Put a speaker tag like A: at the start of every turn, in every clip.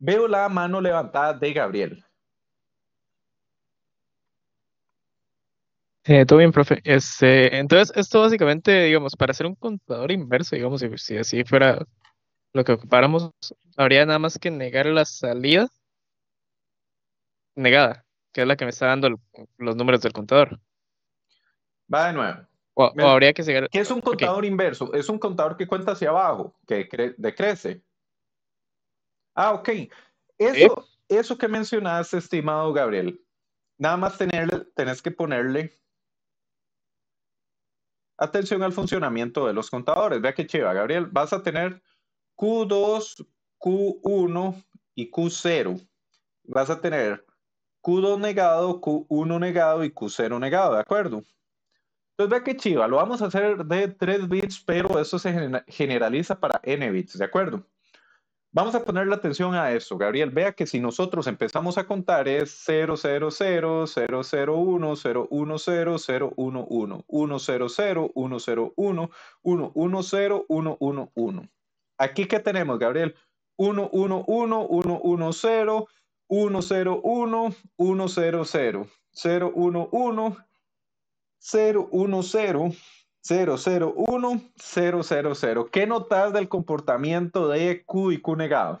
A: Veo la mano levantada de Gabriel. Eh, todo bien, profe. Este, entonces, esto básicamente, digamos, para hacer un contador inverso, digamos, si, así fuera lo que ocupáramos, habría nada más que negar la salida negada, que es la que me está dando los números del contador. Va de nuevo. habría que ¿Qué es un contador inverso? Es un contador que cuenta hacia abajo, que decrece. Ah, ok. Eso, eso que mencionaste, estimado Gabriel, nada más tener, tenés que ponerle atención al funcionamiento de los contadores. Vea qué chiva, Gabriel. Vas a tener Q2, Q1 y Q0. Vas a tener Q2 negado, Q1 negado y Q0 negado, ¿de acuerdo? Entonces vea qué chiva, lo vamos a hacer de 3 bits, pero eso se generaliza para n bits, ¿de acuerdo? Vamos a ponerle atención a eso, Gabriel. Vea que si nosotros empezamos a contar es 000 001 0, 1, 0, 1, Aquí, ¿qué tenemos, Gabriel? 1, 1, 1, 1, 1, 0, 001-000. ¿Qué notas del comportamiento de Q y Q negado?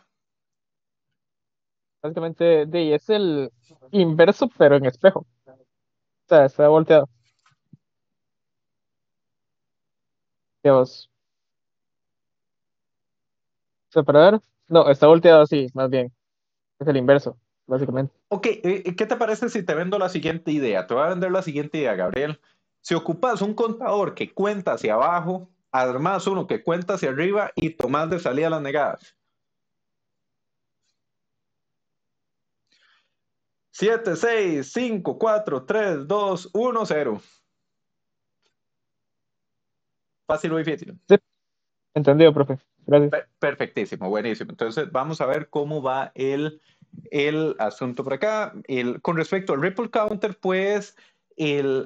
A: Básicamente, de, es el inverso, pero en espejo. O sea, está volteado. Dios. ver? No, está volteado así, más bien. Es el inverso, básicamente. Ok, eh, ¿qué te parece si te vendo la siguiente idea? Te voy a vender la siguiente idea, Gabriel. Si ocupas un contador que cuenta hacia abajo, armás uno que cuenta hacia arriba y tomás de salida las negadas. 7, 6, 5, 4, 3, 2, 1, 0. Fácil o difícil. Sí. Entendido, profe. Gracias. perfectísimo, buenísimo. Entonces, vamos a ver cómo va el, asunto por acá. El, con respecto al Ripple Counter, pues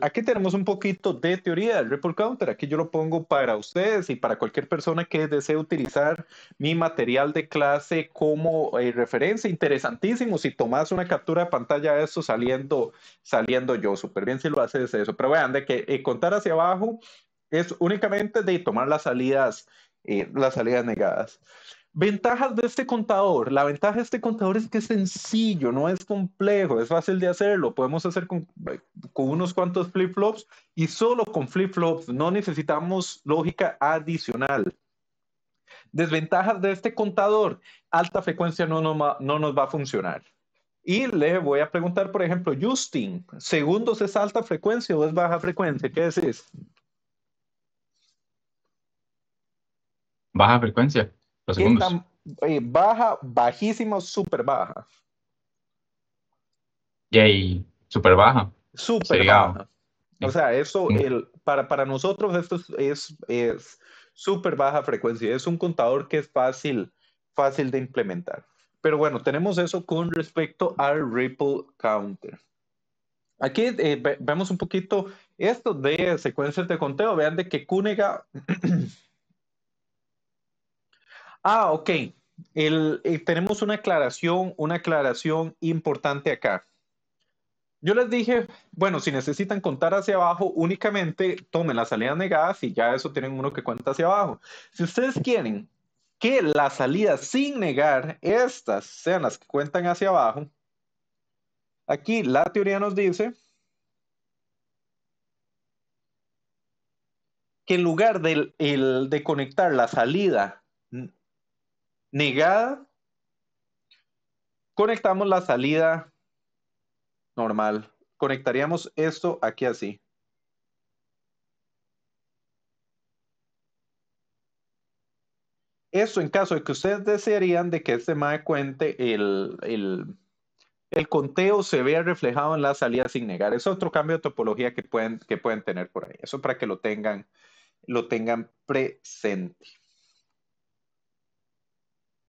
A: aquí tenemos un poquito de teoría del Ripple counter. Aquí yo lo pongo para ustedes y para cualquier persona que desee utilizar mi material de clase como eh, referencia. Interesantísimo. Si tomas una captura de pantalla de eso saliendo, saliendo yo, súper bien si lo haces eso. Pero vean, de que eh, contar hacia abajo es únicamente de tomar las salidas, eh, las salidas negadas. Ventajas de este contador. La ventaja de este contador es que es sencillo, no es complejo, es fácil de hacerlo. Podemos hacer eh, con, unos cuantos flip-flops y solo con flip-flops. No necesitamos lógica adicional. Desventajas de este contador. Alta frecuencia no, no nos va a funcionar. Y le voy a preguntar, por ejemplo, Justin, ¿segundos es alta frecuencia o es baja frecuencia? ¿Qué decís? Baja frecuencia baja, bajísimo, super baja. Yay, super baja. Super baja. O sea, eso, mm. el, para, nosotros esto es, súper baja frecuencia. Es un contador que es fácil, fácil de implementar. Pero bueno, tenemos eso con respecto al Ripple Counter. Aquí eh, vemos un poquito esto de secuencias de conteo. Vean de que Cúnega... Ah, ok. Eh, tenemos una aclaración, una aclaración importante acá. Yo les dije, bueno, si necesitan contar hacia abajo, únicamente tomen las salidas negadas y ya eso tienen uno que cuenta hacia abajo. Si ustedes quieren que las salidas sin negar, estas sean las que cuentan hacia abajo, aquí la teoría nos dice que en lugar de, de conectar la salida negada, conectamos la salida normal. Conectaríamos esto aquí así. Eso en caso de que ustedes desearían de que este de cuente el, el, conteo se vea reflejado en la salida sin negar. Es otro cambio de topología que pueden, que pueden tener por ahí. Eso para que lo tengan, lo tengan presente.